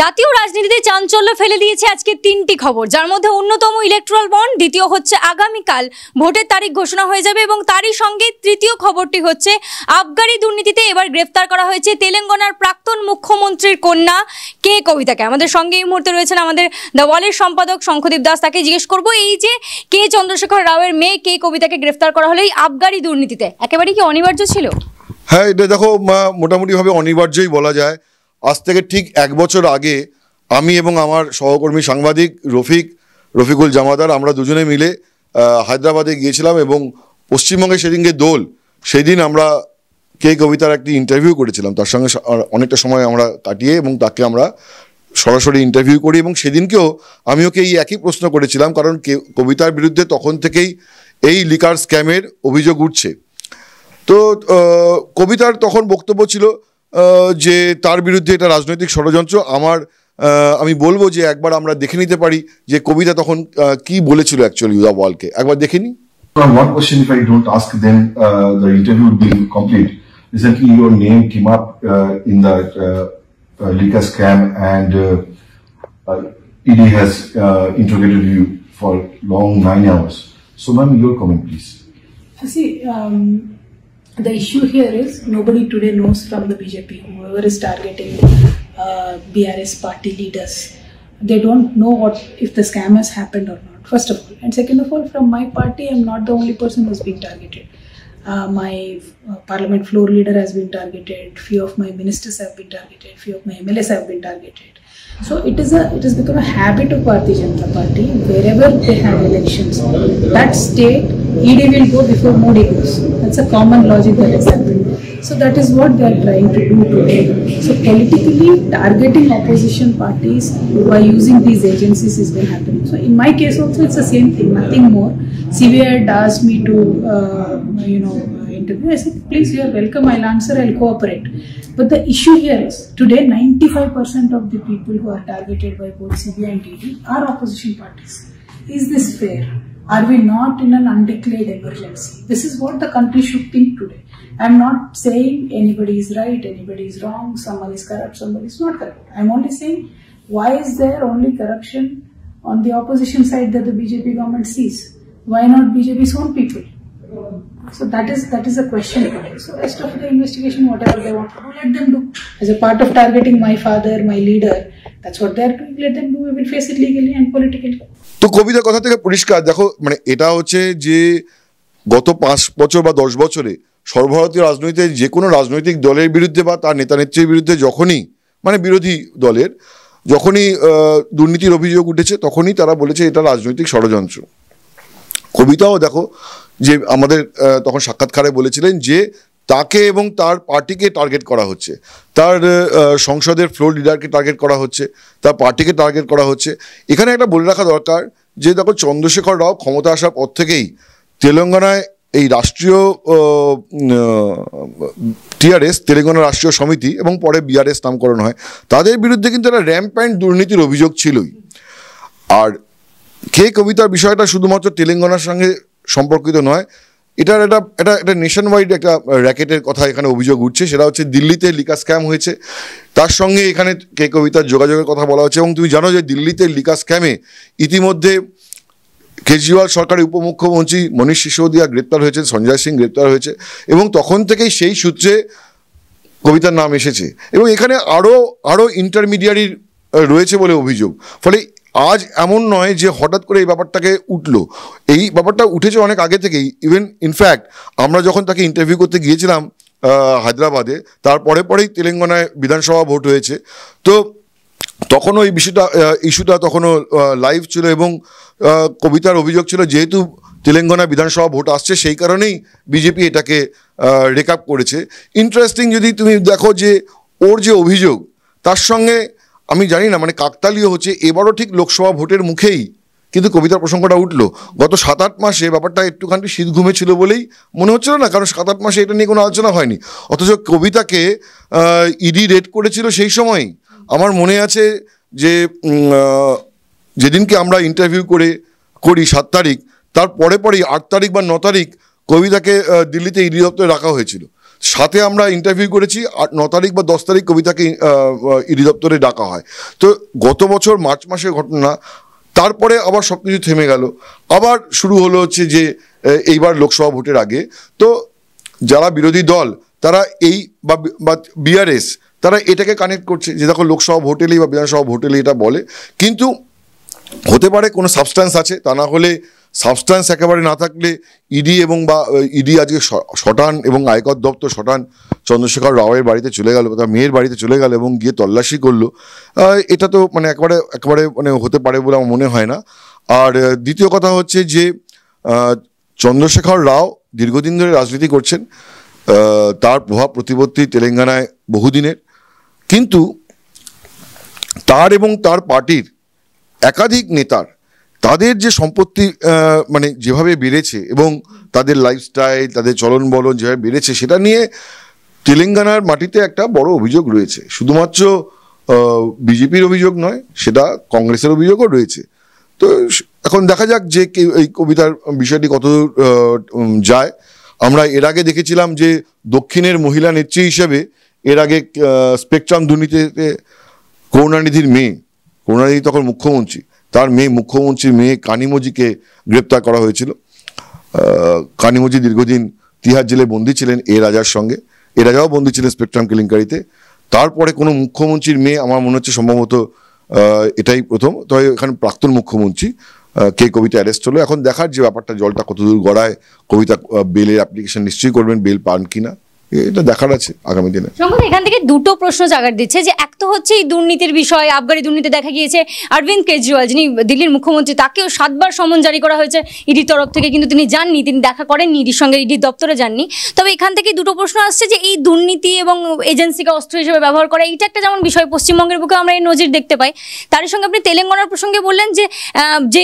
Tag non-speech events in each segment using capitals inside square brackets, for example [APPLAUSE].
জাতীয় রাজনীতিতে চাঞ্চল্য ফেলে দিয়েছে আজকে তিনটি খবর যার মধ্যে অন্যতম ইলেকট্রাল বন্ড দ্বিতীয় হচ্ছে আগামীকাল ভোটের তারিখ ঘোষণা হয়ে যাবে এবং তারই সঙ্গে তৃতীয় খবরটি হচ্ছে আবগারি দুর্নীতিতে এবার গ্রেফতার করা হয়েছে তেলেঙ্গানার প্রাক্তন মুখ্যমন্ত্রীর কন্যা কে কবিতাকে আমাদের সঙ্গে এই মুহূর্তে রয়েছেন আমাদের দ্য ওয়ালের সম্পাদক শঙ্খদীপ দাস তাকে জিজ্ঞেস করব এই যে কে চন্দ্রশেখর রাওয়ের মেয়ে কে কবিতাকে গ্রেফতার করা হলো এই আবগারি দুর্নীতিতে একেবারেই কি অনিবার্য ছিল হ্যাঁ এটা দেখো মোটামুটিভাবে অনিবার্যই বলা যায় আজ থেকে ঠিক এক বছর আগে আমি এবং আমার সহকর্মী সাংবাদিক রফিক রফিকুল জামাদার আমরা দুজনে মিলে হায়দ্রাবাদে গিয়েছিলাম এবং পশ্চিমবঙ্গে সেদিনকে দোল সেদিন আমরা কে কবিতার একটি ইন্টারভিউ করেছিলাম তার সঙ্গে অনেকটা সময় আমরা কাটিয়ে এবং তাকে আমরা সরাসরি ইন্টারভিউ করি এবং সেদিনকেও আমি ওকে এই একই প্রশ্ন করেছিলাম কারণ কবিতার বিরুদ্ধে তখন থেকেই এই লিকার স্ক্যামের অভিযোগ উঠছে তো কবিতার তখন বক্তব্য ছিল যে তার বিরুদ্ধে এটা রাজনৈতিক ষড়যন্ত্র আমার আমি বলবো যে একবার আমরা দেখে নিতে পারি যে কবিতা তখন কি বলেছিল অ্যাকচুয়ালি ওয়ালকে একবার দেখে নি one question if I don't ask then uh, the interview would be complete. Recently your name came up uh, in that uh, uh, Lika scam and uh, uh, ED has uh, interrogated you for long nine hours. So ma'am your comment please. See um, the issue here is nobody today knows from the BJP, whoever is targeting uh, BRS party leaders, they don't know what if the scam has happened or not. First of all, and second of all, from my party, I'm not the only person who's being targeted. Uh, my uh, parliament floor leader has been targeted. Few of my ministers have been targeted. Few of my MLAs have been targeted. So it is a it has become a habit of Bharatiya Janata Party wherever they have elections, that state ED will go before Modi goes. That's a common logic that has happened. So that is what they are trying to do today. So politically targeting opposition parties by using these agencies is been happening. So in my case also it's the same thing, nothing more. CBI had asked me to, uh, you know, interview. I said, please, you are welcome. I'll answer. I'll cooperate. But the issue here is today 95% of the people who are targeted by both CBI and DD are opposition parties. Is this fair? Are we not in an undeclared emergency? This is what the country should think today. I'm not saying anybody is right, anybody is wrong, somebody is corrupt, somebody is not corrupt. I'm only saying why is there only corruption on the opposition side that the BJP government sees? Why not BJP's own people? So that is that is a question today. So rest of the investigation, whatever they want to do, let them do. As a part of targeting my father, my leader, That's what they're doing. Let them do. We will face it legally and politically. তো কবিতার কথা থেকে পরিষ্কার দেখো মানে এটা হচ্ছে যে গত পাঁচ বছর বা দশ বছরে সর্বভারতীয় রাজনৈতিক যে কোনো রাজনৈতিক দলের বিরুদ্ধে বা তার নেতা নেত্রীর বিরুদ্ধে যখনই মানে বিরোধী দলের যখনই দুর্নীতির অভিযোগ উঠেছে তখনই তারা বলেছে এটা রাজনৈতিক ষড়যন্ত্র কবিতাও দেখো যে আমাদের তখন সাক্ষাৎকারে বলেছিলেন যে তাকে এবং তার পার্টিকে টার্গেট করা হচ্ছে তার সংসদের ফ্লোর লিডারকে টার্গেট করা হচ্ছে তার পার্টিকে টার্গেট করা হচ্ছে এখানে একটা বলে রাখা দরকার যে দেখো চন্দ্রশেখর রাও ক্ষমতা আসার পর থেকেই তেলেঙ্গানায় এই রাষ্ট্রীয় টিআরএস তেলেঙ্গানা রাষ্ট্রীয় সমিতি এবং পরে বিআরএস নামকরণ হয় তাদের বিরুদ্ধে কিন্তু একটা র্যাম্প অ্যান্ড দুর্নীতির অভিযোগ ছিলই আর কে কবিতার বিষয়টা শুধুমাত্র তেলেঙ্গানার সঙ্গে সম্পর্কিত নয় এটার একটা এটা একটা নেশন ওয়াইড একটা র্যাকেটের কথা এখানে অভিযোগ উঠছে সেটা হচ্ছে দিল্লিতে লিকা স্ক্যাম হয়েছে তার সঙ্গে এখানে কে কবিতার যোগাযোগের কথা বলা হচ্ছে এবং তুমি জানো যে দিল্লিতে লিকা স্ক্যামে ইতিমধ্যে কেজরিওয়াল সরকারের উপমুখ্যমন্ত্রী মনীষ সিসোদিয়া গ্রেপ্তার হয়েছে সঞ্জয় সিং গ্রেপ্তার হয়েছে এবং তখন থেকেই সেই সূত্রে কবিতার নাম এসেছে এবং এখানে আরও আরও ইন্টারমিডিয়ারির রয়েছে বলে অভিযোগ ফলে আজ এমন নয় যে হঠাৎ করে এই ব্যাপারটাকে উঠলো এই ব্যাপারটা উঠেছে অনেক আগে থেকেই ইভেন ইনফ্যাক্ট আমরা যখন তাকে ইন্টারভিউ করতে গিয়েছিলাম হায়দ্রাবাদে তার পরে পরেই তেলেঙ্গানায় বিধানসভা ভোট হয়েছে তো তখনও এই বিষয়টা ইস্যুটা তখনও লাইভ ছিল এবং কবিতার অভিযোগ ছিল যেহেতু তেলেঙ্গানা বিধানসভা ভোট আসছে সেই কারণেই বিজেপি এটাকে রেকআপ করেছে ইন্টারেস্টিং যদি তুমি দেখো যে ওর যে অভিযোগ তার সঙ্গে আমি জানি না মানে কাকতালীয় হচ্ছে এবারও ঠিক লোকসভা ভোটের মুখেই কিন্তু কবিতার প্রসঙ্গটা উঠলো গত সাত আট মাসে ব্যাপারটা একটুখানি শীত ঘুমে ছিল বলেই মনে হচ্ছিল না কারণ সাত আট মাসে এটা নিয়ে কোনো আলোচনা হয়নি অথচ কবিতাকে ইডি রেড করেছিল সেই সময় আমার মনে আছে যে যেদিনকে আমরা ইন্টারভিউ করে করি সাত তারিখ তার পরে পরেই আট তারিখ বা ন তারিখ কবিতাকে দিল্লিতে ইডি দপ্তরে রাখা হয়েছিল সাথে আমরা ইন্টারভিউ করেছি আট ন তারিখ বা দশ তারিখ কবিতাকে ইডি দপ্তরে ডাকা হয় তো গত বছর মার্চ মাসের ঘটনা তারপরে আবার সব কিছু থেমে গেল আবার শুরু হলো হচ্ছে যে এইবার লোকসভা ভোটের আগে তো যারা বিরোধী দল তারা এই বা বিআরএস তারা এটাকে কানেক্ট করছে যে দেখো লোকসভা এলেই বা বিধানসভা এলেই এটা বলে কিন্তু হতে পারে কোনো সাবস্ট্যান্স আছে তা না হলে সাবস্ট্যান্স একেবারে না থাকলে ইডি e এবং বা ইডি e আজকে শটান এবং আয়কর দপ্তর শটান চন্দ্রশেখর রাওয়ের বাড়িতে চলে গেল তার মেয়ের বাড়িতে চলে গেল এবং গিয়ে তল্লাশি করলো এটা তো মানে একবারে একবারে মানে হতে পারে বলে আমার মনে হয় না আর দ্বিতীয় কথা হচ্ছে যে চন্দ্রশেখর রাও দীর্ঘদিন ধরে রাজনীতি করছেন তার প্রভাব প্রতিপত্তি তেলেঙ্গানায় বহুদিনের কিন্তু তার এবং তার পার্টির একাধিক নেতার তাদের যে সম্পত্তি মানে যেভাবে বেড়েছে এবং তাদের লাইফস্টাইল তাদের চলন বলন যেভাবে বেড়েছে সেটা নিয়ে তেলেঙ্গানার মাটিতে একটা বড় অভিযোগ রয়েছে শুধুমাত্র বিজেপির অভিযোগ নয় সেটা কংগ্রেসের অভিযোগও রয়েছে তো এখন দেখা যাক যে এই কবিতার বিষয়টি কত যায় আমরা এর আগে দেখেছিলাম যে দক্ষিণের মহিলা নেত্রী হিসেবে এর আগে স্পেকট্রাম দুর্নীতিতে করুণানিধির মেয়ে করুণানিধি তখন মুখ্যমন্ত্রী তার মেয়ে মুখ্যমন্ত্রীর মেয়ে কানিমজিকে গ্রেপ্তার করা হয়েছিল কানিমজি দীর্ঘদিন তিহার জেলে বন্দী ছিলেন এ রাজার সঙ্গে এ রাজাও বন্দী ছিলেন স্পেকট্রাম কেলেঙ্কারিতে তারপরে কোনো মুখ্যমন্ত্রীর মেয়ে আমার মনে হচ্ছে সম্ভবত এটাই প্রথম তবে এখানে প্রাক্তন মুখ্যমন্ত্রী কে কবিতা অ্যারেস্ট হলো এখন দেখার যে ব্যাপারটা জলটা কতদূর গড়ায় কবিতা বেলের অ্যাপ্লিকেশন নিশ্চয়ই করবেন বেল পান কিনা এটা দেখার আছে আগামী দিনে সম্ভবত এখান থেকে দুটো প্রশ্ন জাগার দিচ্ছে যে এক তো হচ্ছে এই দুর্নীতির বিষয় আবগারি দুর্নীতি দেখা গিয়েছে অরবিন্দ কেজরিওয়াল যিনি দিল্লির মুখ্যমন্ত্রী তাকেও সাতবার সমন জারি করা হয়েছে ইডির তরফ থেকে কিন্তু তিনি যাননি তিনি দেখা করেননি ইডির সঙ্গে ইডির দপ্তরে যাননি তবে এখান থেকে দুটো প্রশ্ন আসছে যে এই দুর্নীতি এবং এজেন্সিকে অস্ত্র হিসেবে ব্যবহার করা এইটা একটা যেমন বিষয় পশ্চিমবঙ্গের বুকে আমরা এই নজির দেখতে পাই তার সঙ্গে আপনি তেলেঙ্গানার প্রসঙ্গে বললেন যে যে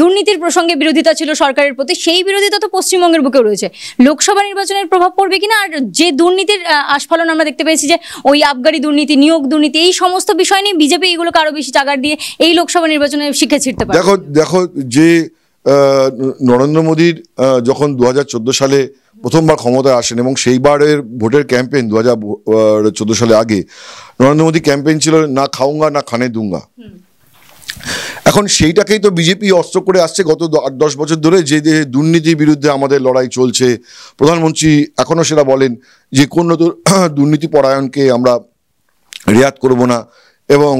দুর্নীতির প্রসঙ্গে বিরোধিতা ছিল সরকারের প্রতি সেই বিরোধিতা তো পশ্চিমবঙ্গের বুকেও রয়েছে লোকসভা নির্বাচনের প্রভাব পড়বে কিনা আর যে দুর্নীতির আস্ফলন আমরা দেখতে পেয়েছি যে ওই আবগারি দুর্নীতি নিয়োগ দুর্নীতি এই সমস্ত বিষয় নিয়ে বিজেপি এগুলোকে আরও বেশি চাগার দিয়ে এই লোকসভা নির্বাচনে শিক্ষা ছিটতে পারে দেখো দেখো যে নরেন্দ্র মোদীর যখন দু সালে প্রথমবার ক্ষমতায় আসেন এবং সেইবারের ভোটের ক্যাম্পেইন দু হাজার সালে আগে নরেন্দ্র মোদী ক্যাম্পেইন ছিল না খাউঙ্গা না খানে দুঙ্গা এখন সেইটাকেই তো বিজেপি অস্ত্র করে আসছে গত আট দশ বছর ধরে যে যে দুর্নীতির বিরুদ্ধে আমাদের লড়াই চলছে প্রধানমন্ত্রী এখনও সেটা বলেন যে কোনো [CLEARS THROAT] দুর্নীতি পরায়ণকে আমরা রেয়াত করব না এবং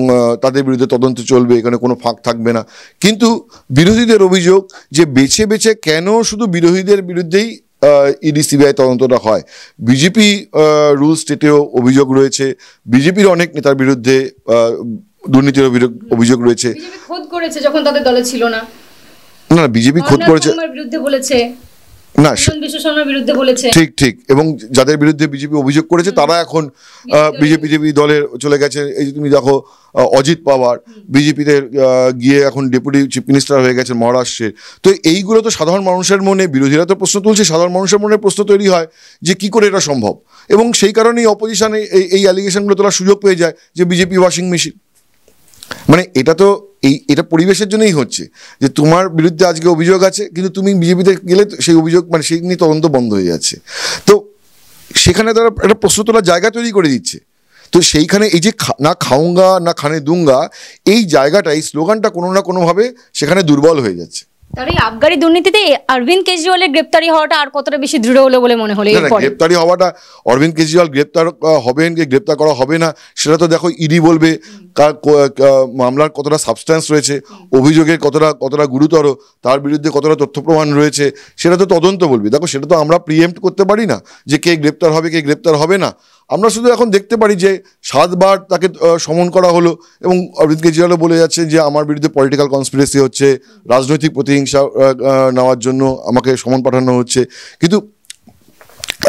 তাদের বিরুদ্ধে তদন্ত চলবে এখানে কোনো ফাঁক থাকবে না কিন্তু বিরোধীদের অভিযোগ যে বেছে বেছে কেন শুধু বিরোধীদের বিরুদ্ধেই ইডি সিবিআই তদন্তটা হয় বিজেপি রুল স্টেটেও অভিযোগ রয়েছে বিজেপির অনেক নেতার বিরুদ্ধে দুর্নীতির অভিযোগ রয়েছে খোদ করেছে যখন তাদের দলে ছিল না না বিজেপি খোদ করেছে বিরুদ্ধে বলেছে না বিরুদ্ধে বলেছে ঠিক ঠিক এবং যাদের বিরুদ্ধে বিজেপি অভিযোগ করেছে তারা এখন বিজেপি বিজেপি দলের চলে গেছে এই যে তুমি দেখো অজিত পাওয়ার বিজেপিতে গিয়ে এখন ডেপুটি চিফ মিনিস্টার হয়ে গেছেন মহারাষ্ট্রের তো এইগুলো তো সাধারণ মানুষের মনে বিরোধীরা তো প্রশ্ন তুলছে সাধারণ মানুষের মনে প্রশ্ন তৈরি হয় যে কি করে এটা সম্ভব এবং সেই কারণেই অপোজিশনে এই অ্যালিগেশনগুলো তোলার সুযোগ পেয়ে যায় যে বিজেপি ওয়াশিং মেশিন মানে এটা তো এই এটা পরিবেশের জন্যই হচ্ছে যে তোমার বিরুদ্ধে আজকে অভিযোগ আছে কিন্তু তুমি বিজেপিতে গেলে সেই অভিযোগ মানে সেই নিয়ে তদন্ত বন্ধ হয়ে যাচ্ছে তো সেখানে তারা একটা প্রশ্ন তোলার জায়গা তৈরি করে দিচ্ছে তো সেইখানে এই যে না খাউঙ্গা না খানে দুঙ্গা এই জায়গাটা এই স্লোগানটা কোনো না কোনোভাবে সেখানে দুর্বল হয়ে যাচ্ছে আবগারি দুর্নীতিতে অরবিন্দ কেজরিওয়ালের গ্রেপ্তারি হওয়াটা আর কতটা বেশি দৃঢ় হলো বলে মনে হলো গ্রেপ্তারি হওয়াটা অরবিন্দ কেজরিওয়াল গ্রেপ্তার হবেন গ্রেপ্তার করা হবে না সেটা তো দেখো ইডি বলবে কার মামলার কতটা সাবস্ট্যান্স রয়েছে অভিযোগের কতটা কতটা গুরুতর তার বিরুদ্ধে কতটা তথ্য প্রমাণ রয়েছে সেটা তো তদন্ত বলবে দেখো সেটা তো আমরা প্রিএম্প্ট করতে পারি না যে কে গ্রেপ্তার হবে কে গ্রেপ্তার হবে না আমরা শুধু এখন দেখতে পারি যে সাতবার তাকে সমন করা হলো এবং অরবিন্দ কেজরিওয়ালও বলে যাচ্ছে যে আমার বিরুদ্ধে পলিটিক্যাল কনস্পিরেসি হচ্ছে রাজনৈতিক প্রতিহিংসা নেওয়ার জন্য আমাকে সমন পাঠানো হচ্ছে কিন্তু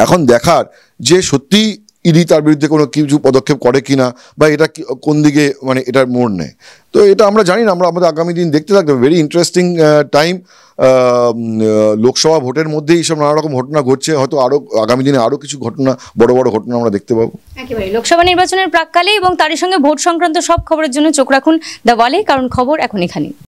এখন দেখার যে সত্যি ইডি তার বিরুদ্ধে কোনো কিছু পদক্ষেপ করে কি না বা এটা কোন দিকে মানে এটার মোড় নেয় তো এটা আমরা জানি না আমরা আমাদের আগামী দিন দেখতে থাকবে ভেরি ইন্টারেস্টিং টাইম লোকসভা ভোটের মধ্যে এইসব নানা রকম ঘটনা ঘটছে হয়তো আরও আগামী দিনে আরও কিছু ঘটনা বড় বড় ঘটনা আমরা দেখতে পাবো একেবারে লোকসভা নির্বাচনের প্রাককালে এবং তারই সঙ্গে ভোট সংক্রান্ত সব খবরের জন্য চোখ রাখুন দ্য ওয়ালে কারণ খবর এখন এখানে